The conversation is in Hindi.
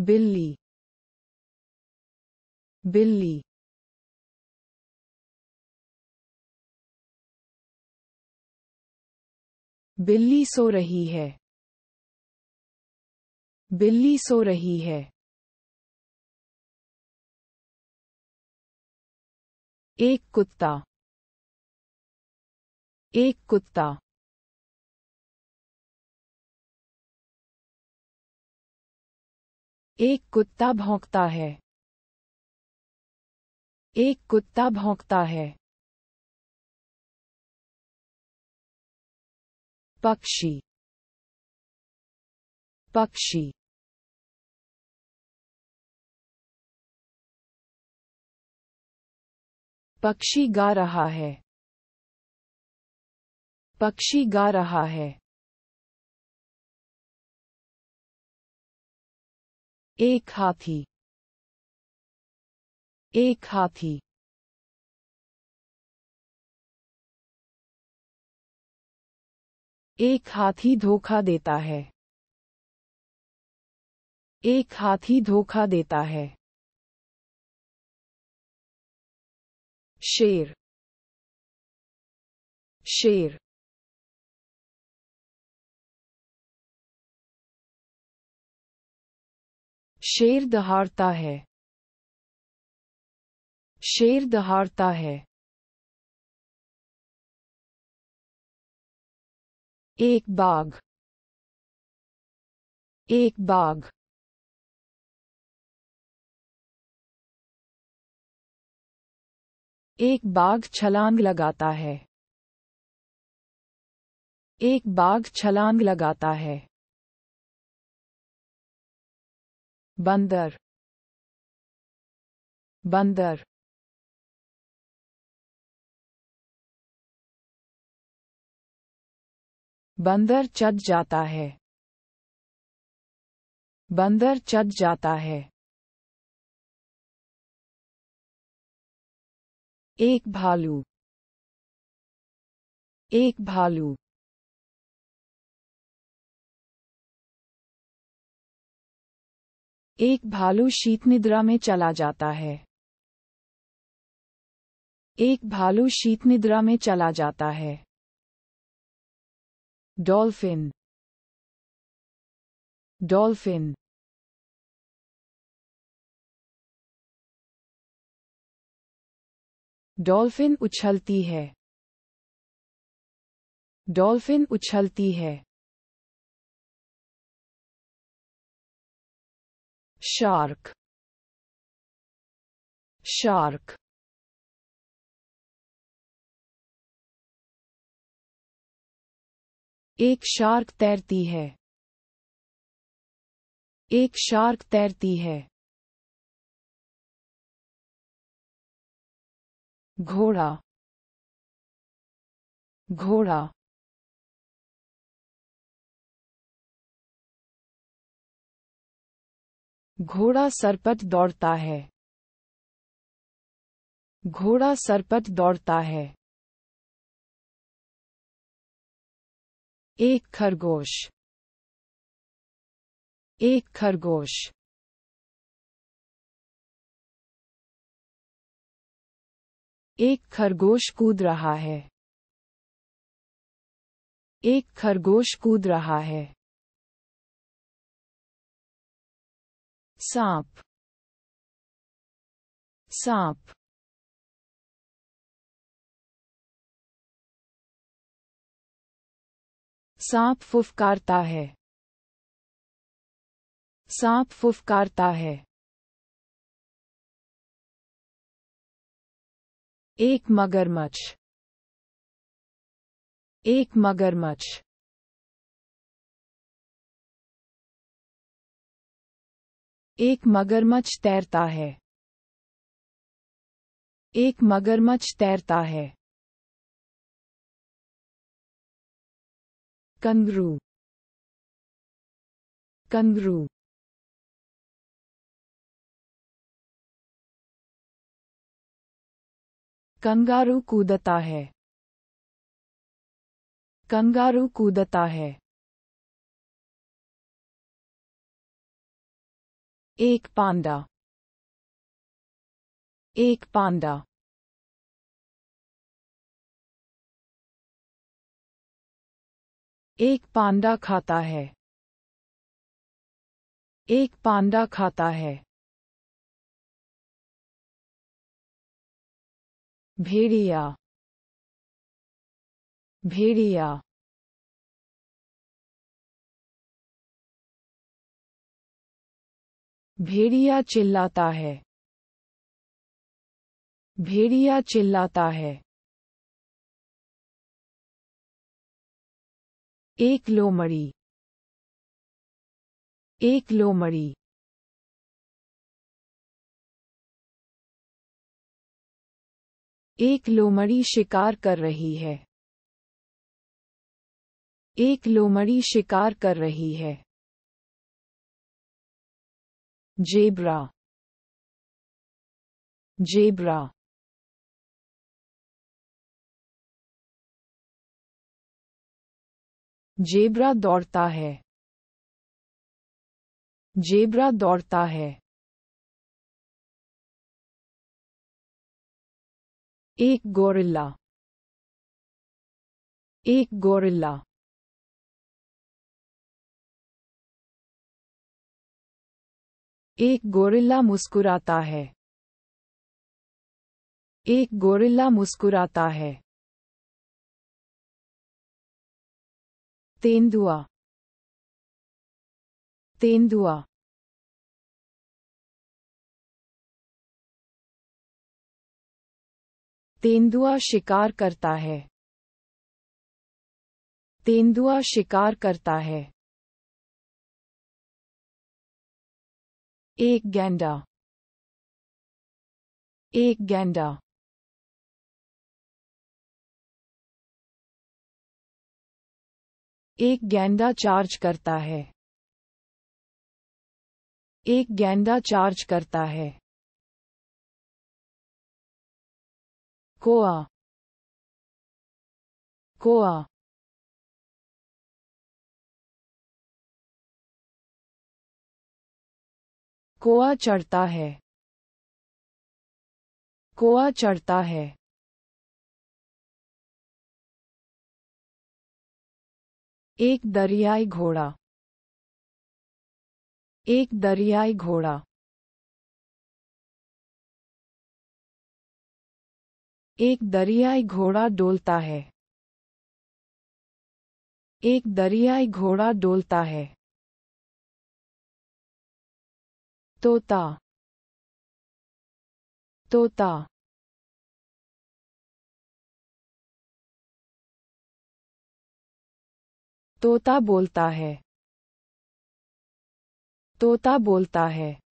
बिल्ली बिल्ली बिल्ली सो रही है बिल्ली सो रही है एक कुत्ता एक कुत्ता एक कुत्ता भौंकता है एक कुत्ता भौंकता है पक्षी पक्षी पक्षी गा रहा है पक्षी गा रहा है एक हाथी एक हाथी एक हाथी धोखा देता है एक हाथी धोखा देता है शेर शेर शेर दहाड़ता है शेर दहाड़ता है एक बाघ एक बाघ एक बाघ छलांग लगाता है एक बाघ छलांग लगाता है बंदर बंदर बंदर चट जाता है बंदर चट जाता है एक भालू एक भालू एक भालू शीत निद्रा में चला जाता है एक भालू शीत निद्रा में चला जाता है डॉल्फिन डॉल्फिन डॉल्फिन उछलती है डॉल्फिन उछलती है shark shark एक शार्क तैरती है एक शार्क तैरती है घोड़ा घोड़ा घोड़ा सरपट दौड़ता है घोड़ा सरपट दौड़ता है एक खरगोश एक खरगोश एक खरगोश कूद रहा है एक खरगोश कूद रहा है सांप सांप सांप फुफकारता है सांप फुफकारता है एक मगरमच्छ एक मगरमच्छ एक मगरमच्छ तैरता है एक मगरमच्छ तैरता है कंगरू कंगरू कंगारू कूदता है कंगारू कूदता है एक पांडा एक पांडा एक पांडा खाता है एक पांडा खाता है भेड़िया भेड़िया भेड़िया चिल्लाता है भेड़िया चिल्लाता है एक लोमड़ी एक लोमड़ी एक लोमड़ी शिकार कर रही है एक लोमड़ी शिकार कर रही है Jabra Jabra जेबरा दौड़ता है जेबरा दौड़ता है एक गोरिल्ला एक गोरिल्ला एक गोरिल्ला मुस्कुराता है एक गोरिल्ला मुस्कुराता है तेंदुआ तेंदुआ तेंदुआ शिकार करता है तेंदुआ शिकार करता है एक गेंडा एक गेंडा एक गेंडा चार्ज करता है एक गेंडा चार्ज करता है कोआ कोआ कोआ चढ़ता है कोआ चढ़ता है एक दरियाई घोड़ा एक दरियाई घोड़ा एक दरियाई घोड़ा डोलता है एक दरियाई घोड़ा डोलता है तोता तोता तोता बोलता है तोता बोलता है